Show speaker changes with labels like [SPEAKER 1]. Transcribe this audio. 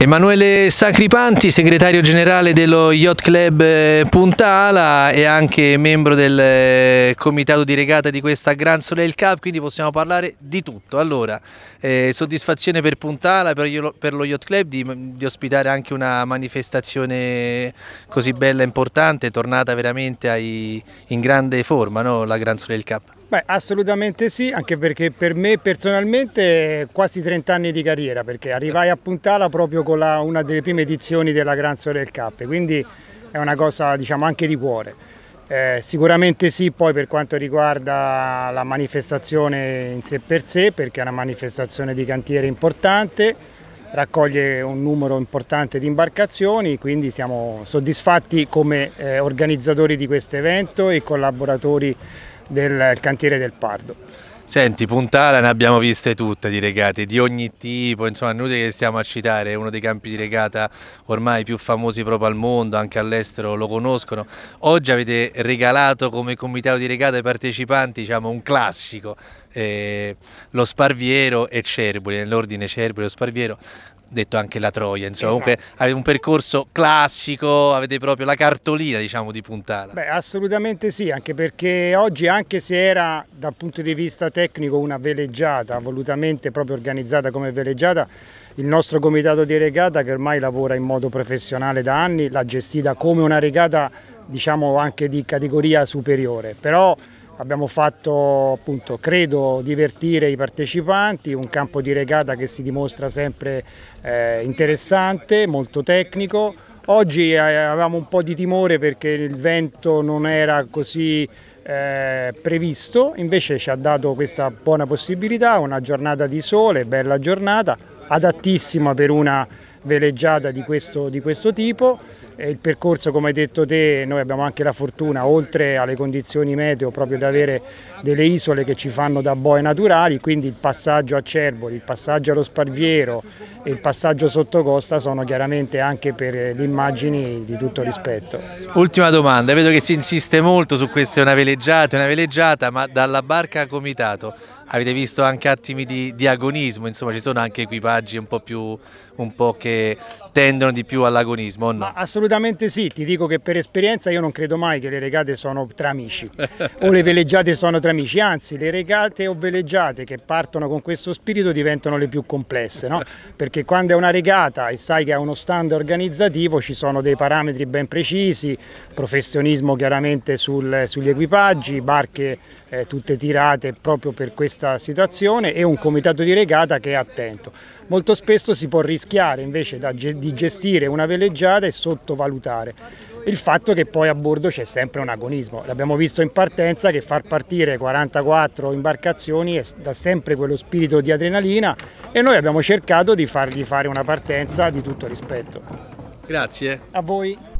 [SPEAKER 1] Emanuele Sacripanti, segretario generale dello Yacht Club eh, Puntala e anche membro del eh, comitato di regata di questa Gran Soleil Cup, quindi possiamo parlare di tutto. Allora, eh, soddisfazione per Puntala, per, per lo Yacht Club di, di, ospitare anche una manifestazione così bella e importante, tornata veramente ai, in grande forma no? la Gran Soleil Cup.
[SPEAKER 2] Beh, assolutamente sì, anche perché per me personalmente quasi 30 anni di carriera, perché arrivai a Puntala proprio con la, una delle prime edizioni della Gran Sorel Cup, quindi è una cosa diciamo anche di cuore. Eh, sicuramente sì poi per quanto riguarda la manifestazione in sé per sé, perché è una manifestazione di cantiere importante, raccoglie un numero importante di imbarcazioni, quindi siamo soddisfatti come eh, organizzatori di questo evento e collaboratori del cantiere del Pardo.
[SPEAKER 1] Senti, puntala ne abbiamo viste tutte di regate, di ogni tipo, insomma, noi che stiamo a citare, è uno dei campi di regata ormai più famosi proprio al mondo, anche all'estero lo conoscono. Oggi avete regalato come comitato di regata ai partecipanti diciamo, un classico, eh, lo Sparviero e Cerboli, nell'ordine Cerboli, lo Sparviero, detto anche la Troia, insomma, esatto. comunque avete un percorso classico, avete proprio la cartolina diciamo di puntata.
[SPEAKER 2] Beh, assolutamente sì, anche perché oggi anche se era dal punto di vista tecnico una veleggiata, volutamente proprio organizzata come veleggiata, il nostro comitato di regata che ormai lavora in modo professionale da anni l'ha gestita come una regata diciamo anche di categoria superiore, però Abbiamo fatto, appunto, credo, divertire i partecipanti, un campo di regata che si dimostra sempre eh, interessante, molto tecnico. Oggi eh, avevamo un po' di timore perché il vento non era così eh, previsto, invece ci ha dato questa buona possibilità, una giornata di sole, bella giornata, adattissima per una veleggiata di questo, di questo tipo il percorso come hai detto te noi abbiamo anche la fortuna oltre alle condizioni meteo proprio di avere delle isole che ci fanno da boe naturali quindi il passaggio a Cerboli, il passaggio allo Sparviero e il passaggio sotto costa sono chiaramente anche per le immagini di tutto rispetto.
[SPEAKER 1] Ultima domanda, vedo che si insiste molto su questa è una veleggiata, una veleggiata ma dalla barca a comitato avete visto anche attimi di, di, agonismo, insomma ci sono anche equipaggi un po', più, un po che tendono di più all'agonismo. No?
[SPEAKER 2] Assolutamente sì, ti dico che per esperienza io non credo mai che le regate sono tra amici o le veleggiate sono tra amici, anzi le regate o veleggiate che partono con questo spirito diventano le più complesse, no? perché quando è una regata e sai che ha uno stand organizzativo ci sono dei parametri ben precisi, professionismo chiaramente sul, sugli equipaggi, barche eh, tutte tirate proprio per questo questa situazione e un comitato di regata che è attento. Molto spesso si può rischiare invece di gestire una veleggiata e sottovalutare il fatto che poi a bordo c'è sempre un agonismo. L'abbiamo visto in partenza che far partire 44 imbarcazioni dà sempre quello spirito di adrenalina e noi abbiamo cercato di fargli fare una partenza di tutto rispetto.
[SPEAKER 1] Grazie. A voi.